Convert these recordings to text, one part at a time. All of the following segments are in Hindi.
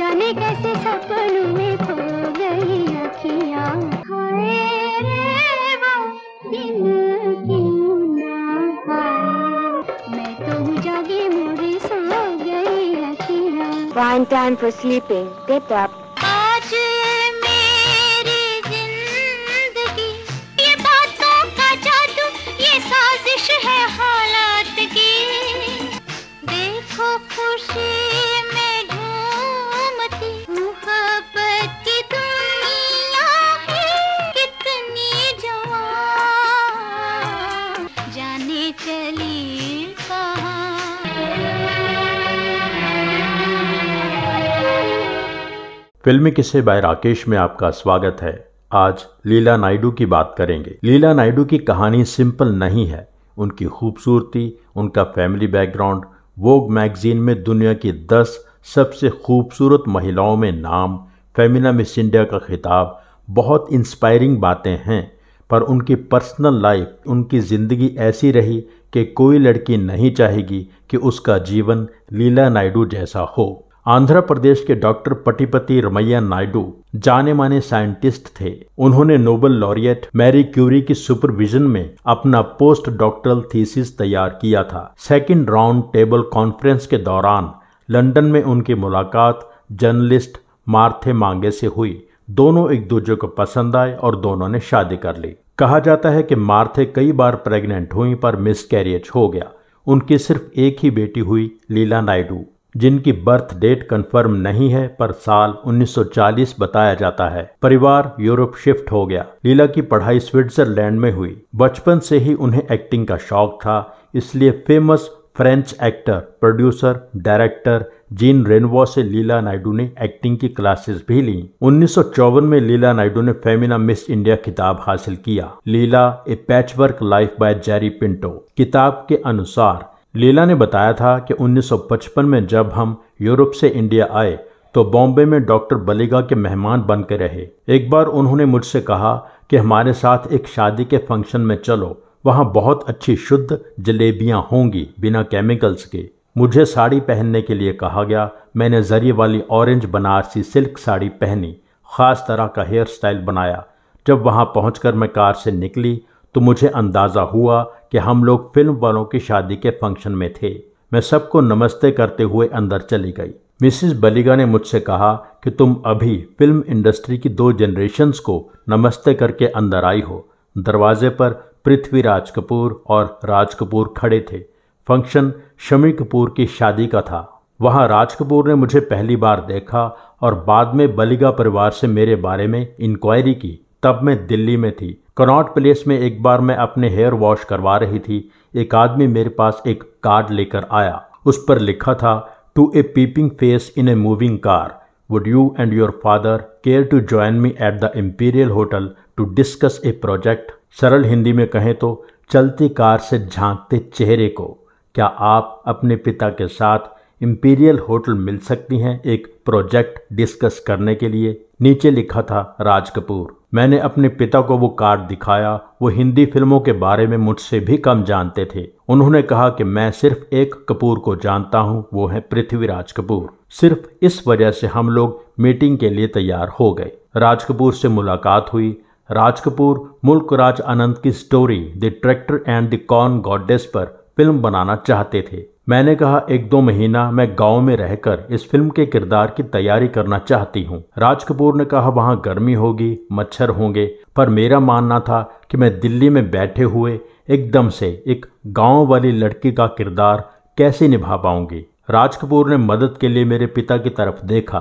जाने कैसे सपनों में खो गई अखियां हाय रे वो दिन क्यों ना आए मैं तो जागी मुड़ी सो गई अखियां Find time for sleeping. Get up. फिल्मी किस्से बाय राकेश में आपका स्वागत है आज लीला नायडू की बात करेंगे लीला नायडू की कहानी सिंपल नहीं है उनकी खूबसूरती उनका फैमिली बैकग्राउंड वोग मैगजीन में दुनिया की दस सबसे खूबसूरत महिलाओं में नाम फेमिना मिस इंडिया का खिताब बहुत इंस्पायरिंग बातें हैं पर उनकी पर्सनल लाइफ उनकी ज़िंदगी ऐसी रही कि कोई लड़की नहीं चाहेगी कि उसका जीवन लीला नायडू जैसा हो आंध्र प्रदेश के डॉक्टर पटिपति रमैया नायडू जाने माने साइंटिस्ट थे उन्होंने नोबल लॉरियट मैरी क्यूरी की सुपरविजन में अपना पोस्ट डॉक्टरल थीसिस तैयार किया था सेकेंड राउंड टेबल कॉन्फ्रेंस के दौरान लंदन में उनकी मुलाकात जर्नलिस्ट मार्थे मांगे से हुई दोनों एक दूसरे को पसंद आए और दोनों ने शादी कर ली कहा जाता है कि मार्थे कई बार प्रेग्नेंट हुई पर मिसकैरियज हो गया उनकी सिर्फ एक ही बेटी हुई लीला नायडू जिनकी बर्थ डेट कंफर्म नहीं है पर साल 1940 बताया जाता है परिवार यूरोप शिफ्ट हो गया लीला की पढ़ाई स्विट्जरलैंड में हुई बचपन से ही उन्हें एक्टिंग का शौक था इसलिए famous French actor producer director Jean Renoir से लीला नायडू ने एक्टिंग की क्लासेस भी ली उन्नीस में लीला नायडू ने फेमिना मिस इंडिया खिताब हासिल किया Leela a patchwork life by Jerry Pinto किताब के अनुसार लीला ने बताया था कि 1955 में जब हम यूरोप से इंडिया आए तो बॉम्बे में डॉक्टर बलेगा के मेहमान बन के रहे एक बार उन्होंने मुझसे कहा कि हमारे साथ एक शादी के फंक्शन में चलो वहाँ बहुत अच्छी शुद्ध जलेबियाँ होंगी बिना केमिकल्स के मुझे साड़ी पहनने के लिए कहा गया मैंने जरिए वाली ऑरेंज बनारसी सिल्क साड़ी पहनी ख़ास तरह का हेयर स्टाइल बनाया जब वहाँ पहुँच मैं कार से निकली तो मुझे अंदाज़ा हुआ कि हम लोग फिल्म वालों की शादी के फंक्शन में थे मैं सबको नमस्ते करते हुए अंदर चली गई मिसिस बलिगा ने मुझसे कहा कि तुम अभी फिल्म इंडस्ट्री की दो जनरेशन्स को नमस्ते करके अंदर आई हो दरवाजे पर पृथ्वीराज कपूर और राज कपूर खड़े थे फंक्शन शमी कपूर की शादी का था वहाँ राज कपूर ने मुझे पहली बार देखा और बाद में बलिगा परिवार से मेरे बारे में इंक्वायरी की तब मैं दिल्ली में थी कनॉट प्लेस में एक बार मैं अपने हेयर वॉश करवा रही थी एक आदमी मेरे पास एक कार्ड लेकर आया उस पर लिखा था to a peeping face in a moving car would you and your father care to join me at the Imperial hotel to discuss a project सरल हिंदी में कहें तो चलती कार से झांकते चेहरे को क्या आप अपने पिता के साथ इम्पीरियल होटल मिल सकती हैं एक प्रोजेक्ट डिस्कस करने के लिए नीचे लिखा था राज कपूर मैंने अपने पिता को वो कार्ड दिखाया वो हिंदी फिल्मों के बारे में मुझसे भी कम जानते थे उन्होंने कहा कि मैं सिर्फ एक कपूर को जानता हूँ वो है पृथ्वीराज कपूर सिर्फ इस वजह से हम लोग मीटिंग के लिए तैयार हो गए राज कपूर से मुलाकात हुई राज कपूर मुल्क राज अनंत की story the tractor and the corn goddess पर फिल्म बनाना चाहते थे मैंने कहा एक दो महीना मैं गांव में रहकर इस फिल्म के किरदार की तैयारी करना चाहती हूँ राज कपूर ने कहा वहां गर्मी होगी मच्छर होंगे पर मेरा मानना था कि मैं दिल्ली में बैठे हुए एकदम से एक गांव वाली लड़की का किरदार कैसे निभा पाऊंगी राज कपूर ने मदद के लिए मेरे पिता की तरफ देखा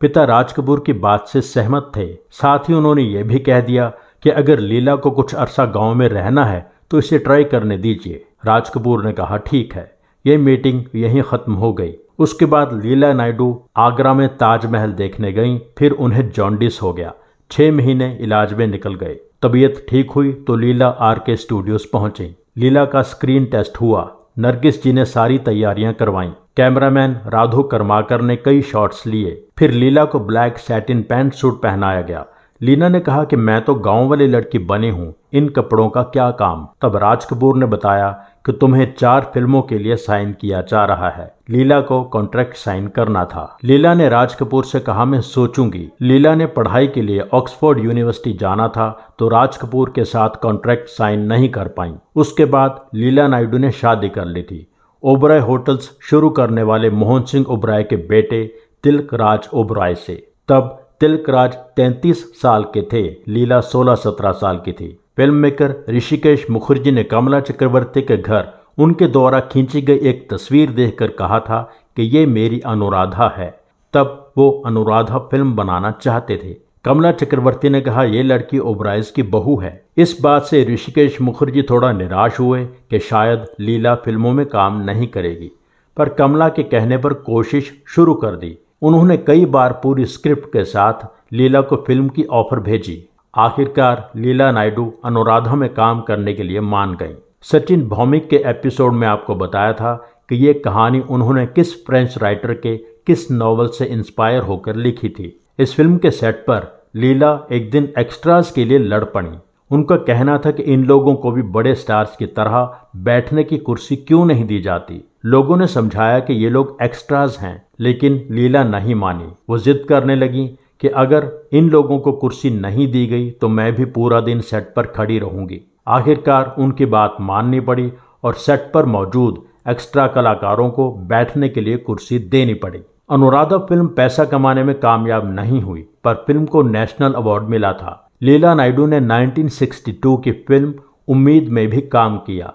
पिता राज कपूर की बात से सहमत थे साथ ही उन्होंने ये भी कह दिया कि अगर लीला को कुछ अरसा गांव में रहना है तो इसे ट्राई करने दीजिए राज कपूर ने कहा ठीक है ये मीटिंग यहीं ख़त्म हो गई उसके बाद लीला नायडू आगरा में ताजमहल देखने गईं फिर उन्हें जॉन्डिस हो गया छः महीने इलाज में निकल गए तबीयत ठीक हुई तो लीला आर के स्टूडियोज पहुंची लीला का स्क्रीन टेस्ट हुआ नरगिस जी ने सारी तैयारियां करवाई कैमरामैन राधो कर्माकर ने कई शॉट्स लिए फिर लीला को ब्लैक सैटिन पैंट सूट पहनाया गया लीना ने कहा कि मैं तो गांव वाली लड़की बनी हूँ इन कपड़ों का क्या काम तब राज कपूर ने बताया कि तुम्हें चार फिल्मों के लिए साइन किया जा रहा है लीला को कॉन्ट्रैक्ट साइन करना था लीला ने राज कपूर से कहा मैं सोचूंगी लीला ने पढ़ाई के लिए ऑक्सफोर्ड यूनिवर्सिटी जाना था तो राज कपूर के साथ कॉन्ट्रैक्ट साइन नहीं कर पाई उसके बाद लीला नायडू ने शादी कर ली थी ओबराय होटल्स शुरू करने वाले मोहन सिंह ओबराय के बेटे तिलक राज ओबराय से तब तिलक राज तैतीस साल के थे लीला सोलह सत्रह साल की थी फिल्म मेकर ऋषिकेश मुखर्जी ने कमला चक्रवर्ती के घर उनके द्वारा खींची गई एक तस्वीर देखकर कहा था कि ये मेरी अनुराधा है तब वो अनुराधा फिल्म बनाना चाहते थे कमला चक्रवर्ती ने कहा यह लड़की ओबराइज की बहू है इस बात से ऋषिकेश मुखर्जी थोड़ा निराश हुए कि शायद लीला फिल्मों में काम नहीं करेगी पर कमला के कहने पर कोशिश शुरू कर दी उन्होंने कई बार पूरी स्क्रिप्ट के साथ लीला को फिल्म की ऑफर भेजी आखिरकार लीला नायडू अनुराधा में काम करने के लिए मान गईं सचिन भौमिक के एपिसोड में आपको बताया था कि ये कहानी उन्होंने किस फ्रेंच राइटर के किस नॉवल से इंस्पायर होकर लिखी थी इस फिल्म के सेट पर लीला एक दिन एक्स्ट्राज के लिए लड़ पड़ी उनका कहना था कि इन लोगों को भी बड़े स्टार्स की तरह बैठने की कुर्सी क्यों नहीं दी जाती लोगों ने समझाया कि ये लोग एक्स्ट्राज हैं लेकिन लीला नहीं मानी वो जिद करने लगी कि अगर इन लोगों को कुर्सी नहीं दी गई तो मैं भी पूरा दिन सेट पर खड़ी रहूंगी आखिरकार उनकी बात माननी पड़ी और सेट पर मौजूद एक्स्ट्रा कलाकारों को बैठने के लिए कुर्सी देनी पड़ी अनुराधा फिल्म पैसा कमाने में कामयाब नहीं हुई पर फिल्म को नेशनल अवार्ड मिला था लीला नायडू ने 1962 की फिल्म उम्मीद में भी काम किया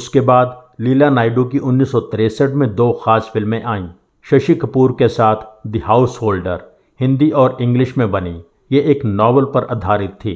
उसके बाद लीला नायडू की उन्नीस में दो खास फिल्में आईं शशि कपूर के साथ दी हाउस होल्डर हिंदी और इंग्लिश में बनी ये एक नावल पर आधारित थी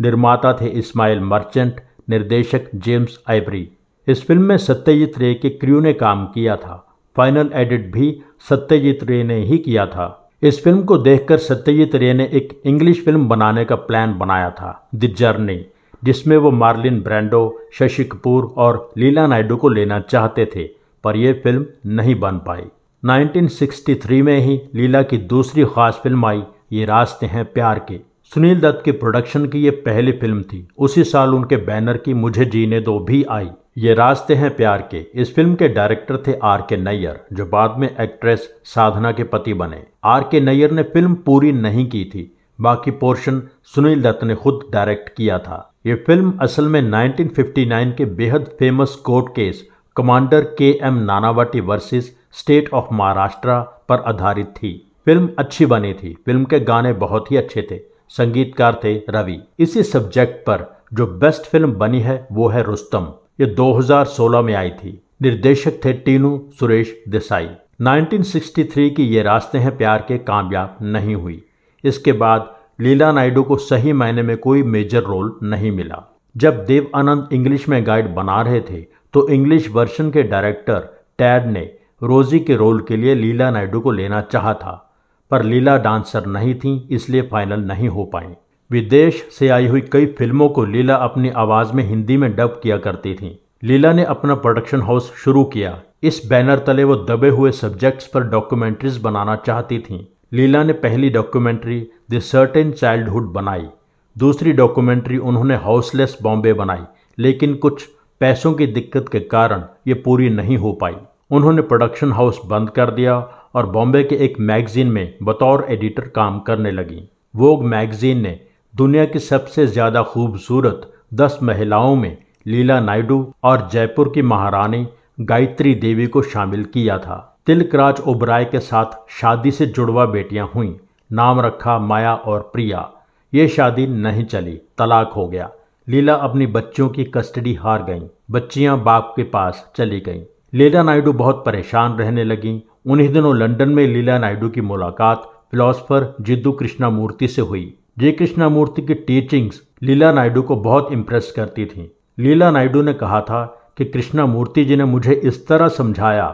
निर्माता थे इस्माइल मर्चेंट निर्देशक जेम्स आइबरी इस फिल्म में सत्यजीत रे के क्रू ने काम किया था फाइनल एडिट भी सत्यजीत रे ने ही किया था इस फिल्म को देखकर सत्यजीत रे ने एक इंग्लिश फिल्म बनाने का प्लान बनाया था द जर्नी जिसमें वो मार्लिन ब्रांडो शशि कपूर और लीला नायडू को लेना चाहते थे पर यह फिल्म नहीं बन पाई 1963 में ही लीला की दूसरी खास फिल्म आई ये रास्ते हैं प्यार के सुनील दत्त के प्रोडक्शन की ये पहली फिल्म थी उसी साल उनके बैनर की मुझे जीने दो भी आई ये रास्ते हैं प्यार के इस फिल्म के डायरेक्टर थे आर के नैयर जो बाद में एक्ट्रेस साधना के पति बने आर के नैयर ने फिल्म पूरी नहीं की थी बाकी पोर्शन सुनील दत्त ने खुद डायरेक्ट किया था ये फिल्म असल में 1959 के बेहद famous court case commander K M Nanavati versus state of Maharashtra पर आधारित थी फिल्म अच्छी बनी थी फिल्म के गाने बहुत ही अच्छे थे संगीतकार थे रवि इसी सब्जेक्ट पर जो बेस्ट फिल्म बनी है वो है रुस्तम ये 2016 में आई थी निर्देशक थे टीनू सुरेश देसाई 1963 की ये रास्ते हैं प्यार के कामयाब नहीं हुई इसके बाद लीला नायडू को सही मायने में कोई मेजर रोल नहीं मिला जब देव आनंद इंग्लिश में गाइड बना रहे थे तो इंग्लिश वर्जन के डायरेक्टर टैड ने रोजी के रोल के लिए लीला नायडू को लेना चाहा था पर लीला डांसर नहीं थी इसलिए फाइनल नहीं हो पाई विदेश से आई हुई कई फिल्मों को लीला अपनी आवाज़ में हिंदी में डब किया करती थी लीला ने अपना प्रोडक्शन हाउस शुरू किया इस बैनर तले वो दबे हुए सब्जेक्ट्स पर डॉक्यूमेंट्रीज बनाना चाहती थीं लीला ने पहली डॉक्यूमेंट्री द सर्टेन चाइल्डहुड बनाई दूसरी डॉक्यूमेंट्री उन्होंने हाउसलेस बॉम्बे बनाई लेकिन कुछ पैसों की दिक्कत के कारण ये पूरी नहीं हो पाई उन्होंने प्रोडक्शन हाउस बंद कर दिया और बॉम्बे के एक मैगज़ीन में बतौर एडिटर काम करने लगी वोग मैगज़ीन ने दुनिया की सबसे ज़्यादा खूबसूरत दस महिलाओं में लीला नायडू और जयपुर की महारानी गायत्री देवी को शामिल किया था तिलकराज ओबराय के साथ शादी से जुड़वा बेटियां हुईं नाम रखा माया और प्रिया ये शादी नहीं चली तलाक हो गया लीला अपनी बच्चों की कस्टडी हार गईं बच्चियां बाप के पास चली गईं लीला नायडू बहुत परेशान रहने लगीं उन्हीं दिनों लंदन में लीला नायडू की मुलाकात फिलोसफर जिद्दू कृष्णामूर्ति से हुई कृष्णा कृष्णामूर्ति की टीचिंग्स लीला नायडू को बहुत इम्प्रेस करती थी लीला नायडू ने कहा था कि कृष्णामूर्ति जी ने मुझे इस तरह समझाया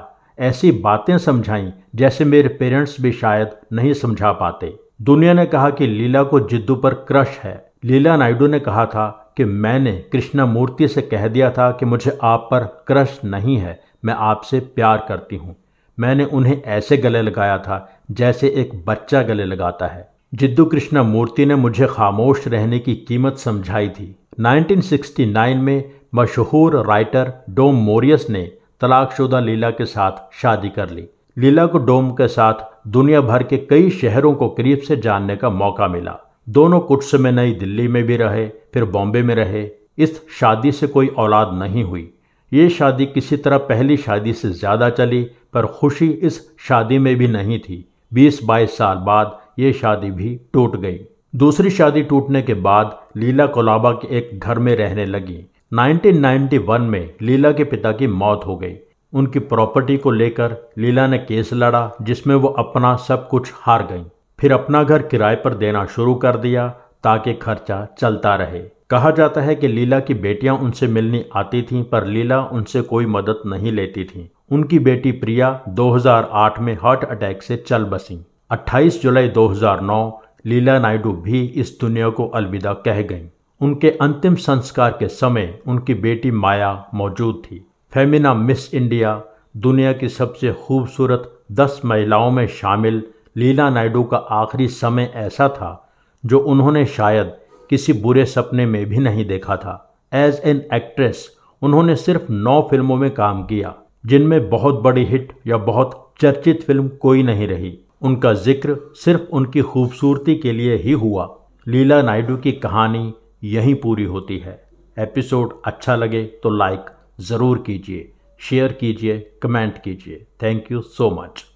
ऐसी बातें समझाई जैसे मेरे पेरेंट्स भी शायद नहीं समझा पाते दुनिया ने कहा कि लीला को जिद्दू पर क्रश है लीला नायडू ने कहा था कि मैंने कृष्णामूर्ति से कह दिया था कि मुझे आप पर क्रश नहीं है मैं आपसे प्यार करती हूँ मैंने उन्हें ऐसे गले लगाया था जैसे एक बच्चा गले लगाता है जिद्दू कृष्णा मूर्ति ने मुझे खामोश रहने की कीमत समझाई थी 1969 में मशहूर राइटर डोम मोरियस ने तलाकशुदा लीला के साथ शादी कर ली लीला को डोम के साथ दुनिया भर के कई शहरों को करीब से जानने का मौका मिला दोनों कुछ समय नई दिल्ली में भी रहे फिर बॉम्बे में रहे इस शादी से कोई औलाद नहीं हुई ये शादी किसी तरह पहली शादी से ज़्यादा चली पर खुशी इस शादी में भी नहीं थी बीस बाईस साल बाद ये शादी भी टूट गई दूसरी शादी टूटने के बाद लीला कोलाबा के एक घर में रहने लगी 1991 में लीला के पिता की मौत हो गई उनकी प्रॉपर्टी को लेकर लीला ने केस लड़ा जिसमें वो अपना सब कुछ हार गई फिर अपना घर किराए पर देना शुरू कर दिया ताकि खर्चा चलता रहे कहा जाता है कि लीला की बेटियां उनसे मिलने आती थीं पर लीला उनसे कोई मदद नहीं लेती थीं उनकी बेटी प्रिया 2008 में हार्ट अटैक से चल बसी 28 जुलाई 2009 लीला नायडू भी इस दुनिया को अलविदा कह गईं उनके अंतिम संस्कार के समय उनकी बेटी माया मौजूद थी फेमिना मिस इंडिया दुनिया की सबसे खूबसूरत दस महिलाओं में शामिल लीला नायडू का आखिरी समय ऐसा था जो उन्होंने शायद किसी बुरे सपने में भी नहीं देखा था एज एन एक्ट्रेस उन्होंने सिर्फ नौ फिल्मों में काम किया जिनमें बहुत बड़ी हिट या बहुत चर्चित फिल्म कोई नहीं रही उनका जिक्र सिर्फ उनकी खूबसूरती के लिए ही हुआ लीला नायडू की कहानी यहीं पूरी होती है एपिसोड अच्छा लगे तो लाइक ज़रूर कीजिए शेयर कीजिए कमेंट कीजिए थैंक यू सो मच